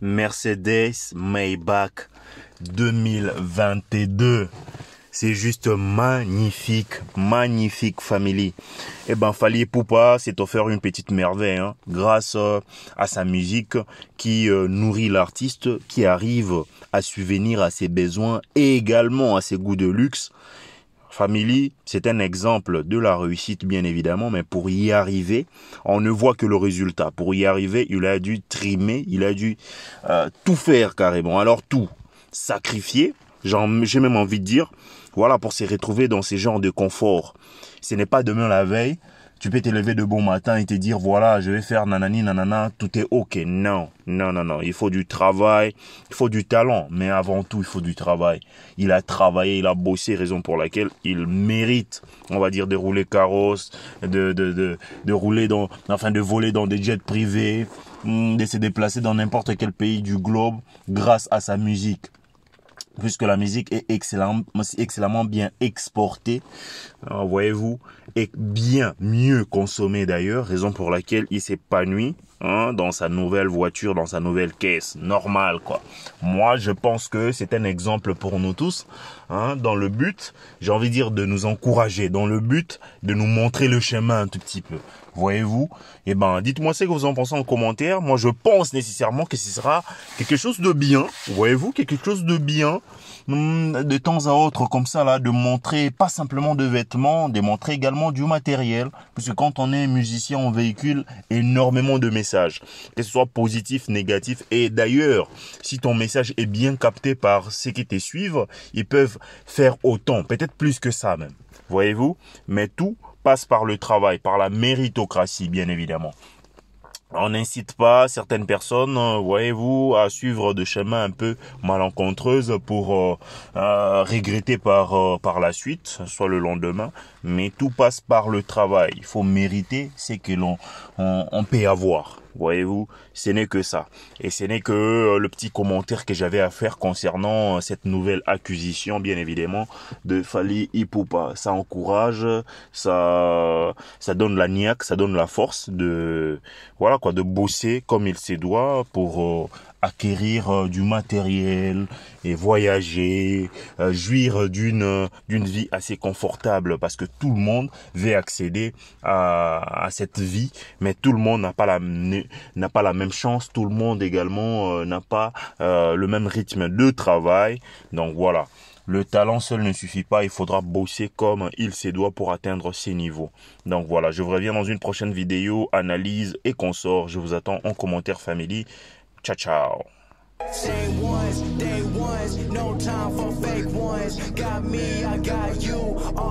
Mercedes Maybach 2022. C'est juste magnifique, magnifique family. Eh ben Fali Poupa s'est offert une petite merveille hein, grâce euh, à sa musique qui euh, nourrit l'artiste qui arrive à subvenir à ses besoins et également à ses goûts de luxe Family, c'est un exemple de la réussite, bien évidemment, mais pour y arriver, on ne voit que le résultat. Pour y arriver, il a dû trimer, il a dû euh, tout faire carrément. Alors tout, sacrifier, j'ai même envie de dire, voilà, pour se retrouver dans ces genres de confort. Ce n'est pas demain la veille, tu peux t'élever de bon matin et te dire, voilà, je vais faire nanani, nanana, tout est ok. Non, non, non, non. Il faut du travail, il faut du talent, mais avant tout, il faut du travail. Il a travaillé, il a bossé, raison pour laquelle il mérite, on va dire, de rouler carrosse, de, de, de, de rouler dans, de voler dans des jets privés, hmm, de se déplacer dans n'importe quel pays du globe grâce à sa musique puisque la musique est excellente, excellemment bien exportée, voyez-vous, et bien mieux consommée d'ailleurs, raison pour laquelle il s'épanouit Hein, dans sa nouvelle voiture, dans sa nouvelle caisse. Normal, quoi. Moi, je pense que c'est un exemple pour nous tous, hein, dans le but, j'ai envie de dire, de nous encourager, dans le but de nous montrer le chemin un tout petit peu. Voyez-vous Eh ben, dites-moi ce que vous en pensez en commentaire. Moi, je pense nécessairement que ce sera quelque chose de bien. Voyez-vous, quelque chose de bien hmm, de temps à autre comme ça là de montrer pas simplement de vêtements de montrer également du matériel puisque quand on est musicien on véhicule énormément de messages que ce soit positif, négatif. Et d'ailleurs, si ton message est bien capté par ceux qui te suivent, ils peuvent faire autant, peut-être plus que ça même. Voyez-vous Mais tout passe par le travail, par la méritocratie, bien évidemment on n'incite pas certaines personnes, euh, voyez-vous, à suivre des chemins un peu malencontreuses pour euh, euh, regretter par la suite, soit le lendemain. Mais tout passe par le travail. Il faut mériter ce que l'on on peut avoir. Voyez-vous, ce n'est que ça. Et ce n'est que euh, le petit commentaire que j'avais à faire concernant euh, cette nouvelle acquisition, bien évidemment, de Fali Ipupa. Ça encourage, ça, ça donne la niaque, ça donne la force de, voilà quoi, de bosser comme il se doit pour euh, acquérir du matériel et voyager, jouir d'une d'une vie assez confortable parce que tout le monde veut accéder à, à cette vie, mais tout le monde n'a pas la n'a pas la même chance, tout le monde également euh, n'a pas euh, le même rythme de travail. Donc voilà, le talent seul ne suffit pas, il faudra bosser comme il se doit pour atteindre ces niveaux. Donc voilà, je vous reviens dans une prochaine vidéo, analyse et consort. Je vous attends en commentaire family. Ciao ciao.